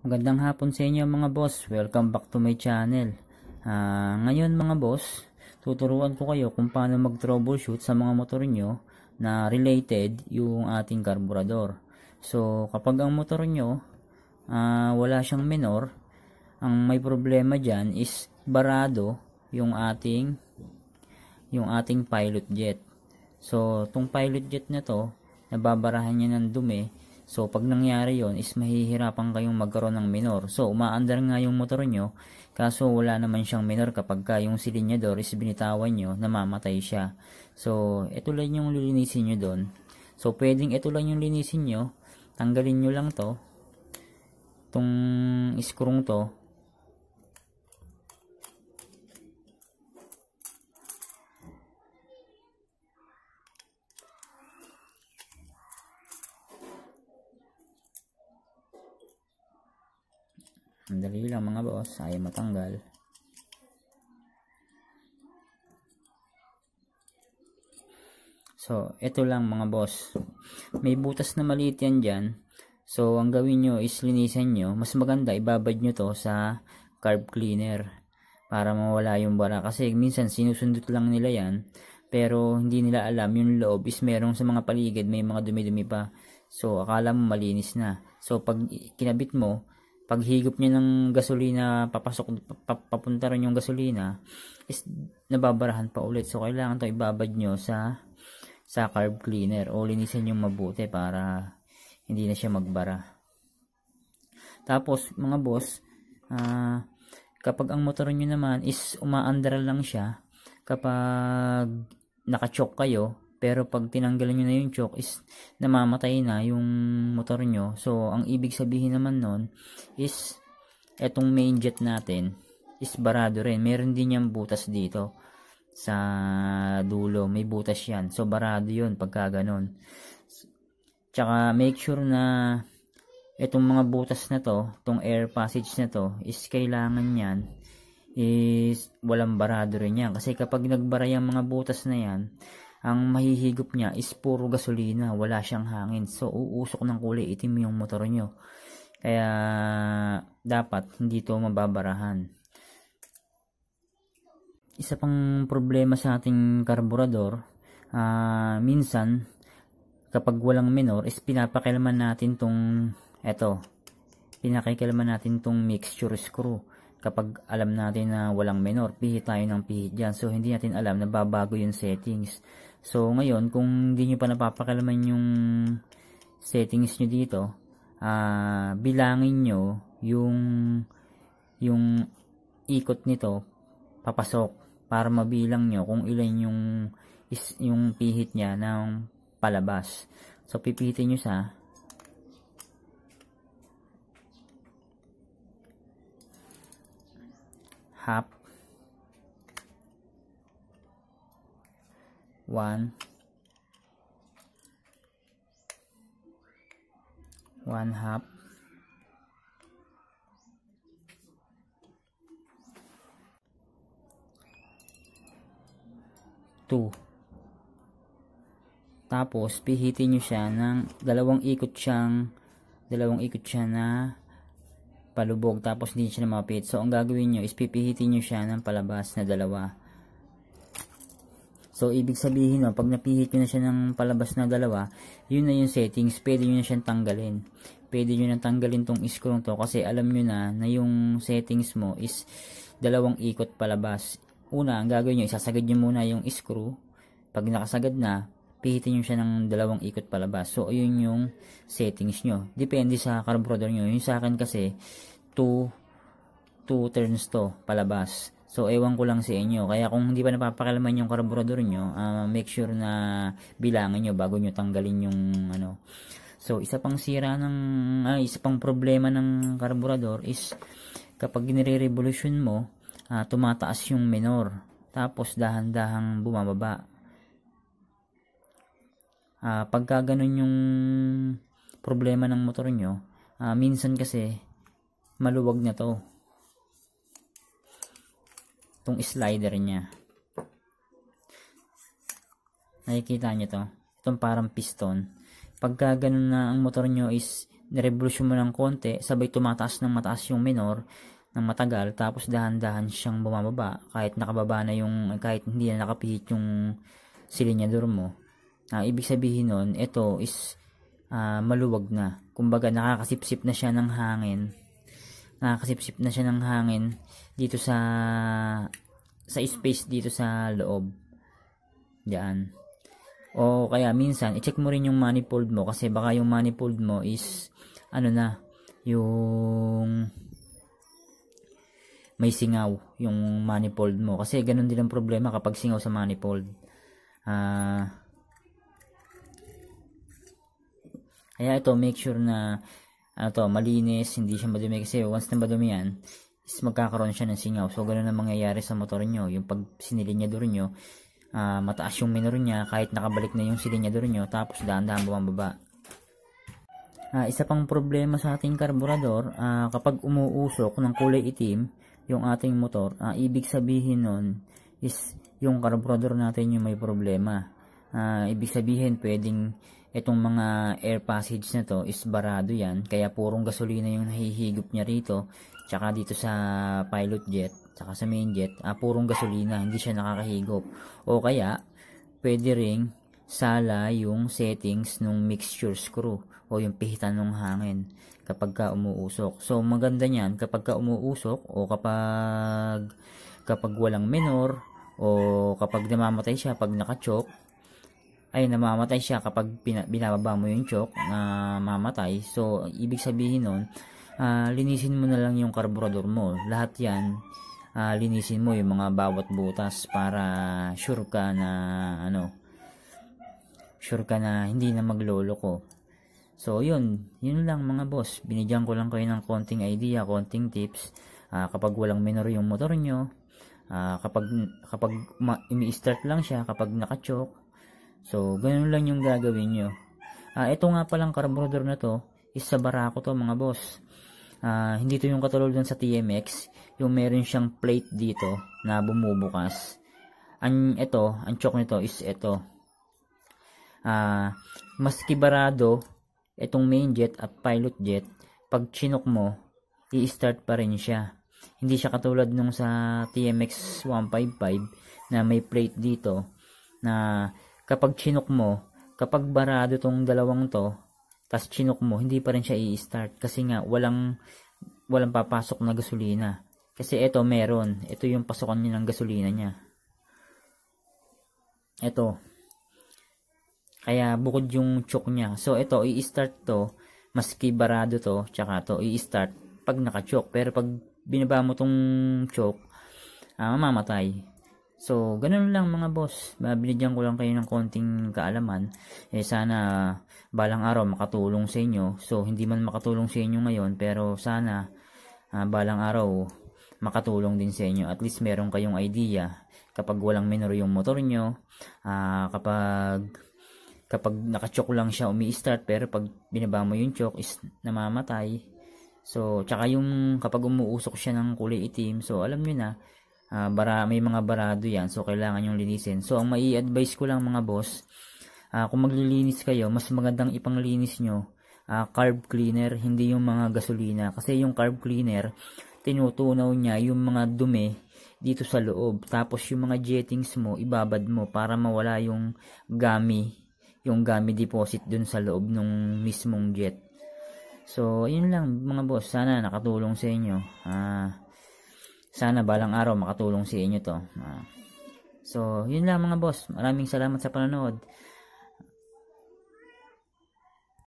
Magandang hapon sa inyo mga boss. Welcome back to my channel. Uh, ngayon mga boss, tuturuan ko kayo kung paano mag troubleshoot sa mga motor nyo na related yung ating carburetor. So kapag ang motor nyo uh, wala siyang minor, ang may problema dyan is barado yung ating yung ating pilot jet. So tong pilot jet na to, nababarahan niya ng dumi So, pag nangyari yon is mahihirapan kayong magkaroon ng minor. So, umaandar nga yung motor nyo, kaso wala naman siyang minor kapag ka yung silinyador is binitawan nyo, namamatay siya. So, ito lang yung lilinisin nyo doon. So, pwedeng ito lang yung linisin nyo, tanggalin nyo lang to, tong iskrong to, Madali lang mga boss. Ayaw matanggal. So, ito lang mga boss. May butas na maliit yan dyan. So, ang gawin nyo is linisin nyo. Mas maganda, ibabad nyo to sa carb cleaner para mawala yung bara. Kasi minsan sinusundot lang nila yan. Pero hindi nila alam yung loob is merong sa mga paligid may mga dumi-dumi pa. So, akala mo malinis na. So, pag kinabit mo, paghigop niya ng gasolina, papasok, papunta rin yung gasolina, is nababarahan pa ulit. So, kailangan to ibabad nyo sa, sa carb cleaner o linisin yung mabuti para hindi na siya magbara. Tapos, mga boss, uh, kapag ang motor nyo naman is umaandar lang siya, kapag nakachoke kayo, pero pag tinanggalan nyo na yung choke is namamatay na yung motor nyo. So, ang ibig sabihin naman nun is etong main jet natin is barado rin. Meron din yung butas dito sa dulo. May butas yan. So, barado yun pagka ganun. Tsaka, make sure na etong mga butas na to, itong air passage na to, is kailangan yan is walang barado rin yan. Kasi kapag nagbara yung mga butas na yan, ang mahihigop niya is puro gasolina, wala siyang hangin. So, uusok ng kulay itim yung motor nyo. Kaya, dapat hindi to mababarahan. Isa pang problema sa ating karburador, uh, minsan, kapag walang minor, is pinapakilaman natin tong, eto, pinakikilaman natin tong mixture screw kapag alam natin na walang minor, pihit tayo ng pihit dyan. So, hindi natin alam na babago yung settings. So, ngayon, kung hindi nyo pa napapakalaman yung settings nyo dito, uh, bilangin nyo yung, yung ikot nito papasok para mabilang nyo kung ilan yung, is, yung pihit niya ng palabas. So, pipitin nyo sa half 1 1 half two tapos pihitin nyo siya ng dalawang ikot siyang dalawang ikot siya na palubog tapos hindi siya na mapit so ang gagawin nyo is pipihitin nyo siya ng palabas na dalawa So, ibig sabihin pag napihit nyo na siya ng palabas na dalawa, yun na yung settings, pwede nyo na siyang tanggalin. Pwede nyo na tanggalin tong scroll to kasi alam nyo na na yung settings mo is dalawang ikot palabas. Una, ang gagawin nyo, isasagad nyo muna yung screw. Pag nakasagad na, pihitin nyo siya ng dalawang ikot palabas. So, yun yung settings nyo. Depende sa carburetor nyo. Yung sa akin kasi, 2 2 turns to palabas. So, ewan ko lang sa inyo. Kaya kung hindi pa napapakalaman yung karburador nyo, uh, make sure na bilangin nyo bago nyo tanggalin yung ano. So, isa pang sira ng, uh, isa pang problema ng karburador is kapag nire-revolution mo, uh, tumataas yung minor. Tapos, dahan-dahang bumababa. Uh, pagka ganun yung problema ng motor nyo, uh, minsan kasi maluwag na to tong slider niya. Nakikita niyo to. Itong parang piston. Pagka ganun na ang motor nyo is nirevolusyon mo ng konti, sabay tumataas ng mataas yung minor ng matagal, tapos dahan-dahan siyang bumababa kahit nakababa na yung, kahit hindi na nakapihit yung silinyador mo. Uh, ibig sabihin noon, ito is uh, maluwag na. Kumbaga nakakasipsip na siya ng hangin nakakasipsip na siya ng hangin dito sa sa space dito sa loob. Diyan. O kaya minsan, i-check mo rin yung manifold mo kasi baka yung manifold mo is ano na, yung may singaw yung manifold mo. Kasi ganun din ang problema kapag singaw sa manifold. Ah... Uh, kaya ito, make sure na ano to, malinis, hindi siya madumi kasi once na madumi yan, is magkakaroon siya ng singaw. So, ganun ang mangyayari sa motor nyo. Yung pag sinilinyador nyo, uh, mataas yung minor niya kahit nakabalik na yung silinyador nyo, tapos dahan-dahan bumababa. Uh, isa pang problema sa ating karburador, uh, kapag umuusok ng kulay itim yung ating motor, uh, ibig sabihin nun is yung karburador natin yung may problema. Uh, ibig sabihin pwedeng itong mga air passage na to is barado yan kaya purong gasolina yung nahihigop niya rito tsaka dito sa pilot jet tsaka sa main jet ah, purong gasolina hindi siya nakakahigop o kaya pwede ring sala yung settings ng mixture screw o yung pihitan ng hangin kapag ka umuusok so maganda niyan kapag ka umuusok o kapag kapag walang menor o kapag namamatay siya pag nakachoke ay namamatay siya kapag binababa mo yung choke na mamatay. So, ibig sabihin nun, uh, linisin mo na lang yung carburetor mo. Lahat yan, uh, linisin mo yung mga bawat butas para sure ka na ano, sure ka na hindi na maglolo ko. So, yun. Yun lang mga boss. Binigyan ko lang kayo ng konting idea, konting tips. Uh, kapag walang minor yung motor nyo, uh, kapag, kapag umi-start lang siya, kapag naka-choke So, ganun lang yung gagawin nyo. Uh, ah, ito nga palang carburetor na to is sa barako to mga boss. Uh, hindi to yung katulad dun sa TMX. Yung meron siyang plate dito na bumubukas. Ang, ito, ang choke nito is ito. Uh, ah, maski barado, itong main jet at pilot jet, pag chinok mo, i-start pa rin siya. Hindi siya katulad nung sa TMX 155 na may plate dito na kapag chinok mo, kapag barado tong dalawang to, tas chinok mo, hindi pa rin siya i-start kasi nga walang walang papasok na gasolina. Kasi ito meron, ito yung pasukan niya ng gasolina niya. Ito. Kaya bukod yung choke niya. So ito, i-start to, maski barado to, tsaka to, i-start pag naka-choke. Pero pag binaba mo tong choke, ah, mamamatay. So, ganun lang mga boss. Binigyan ko lang kayo ng konting kaalaman. Eh, sana balang araw makatulong sa inyo. So, hindi man makatulong sa inyo ngayon, pero sana uh, balang araw makatulong din sa inyo. At least meron kayong idea kapag walang minor yung motor nyo, uh, kapag kapag nakachok lang siya umi-start pero pag binaba mo yung chok is namamatay. So, tsaka yung kapag umuusok siya ng kulay itim, so alam nyo na, Uh, bara, may mga barado yan. So, kailangan yung linisin. So, ang mai advise ko lang mga boss, uh, kung maglilinis kayo, mas magandang ipanglinis nyo uh, carb cleaner, hindi yung mga gasolina. Kasi yung carb cleaner, tinutunaw niya yung mga dumi dito sa loob. Tapos yung mga jettings mo, ibabad mo para mawala yung gami yung gami deposit dun sa loob ng mismong jet. So, yun lang mga boss. Sana nakatulong sa inyo. Ah... Uh, sana balang araw makatulong si inyo to. Ah. so, yun lang mga boss. Maraming salamat sa panonood.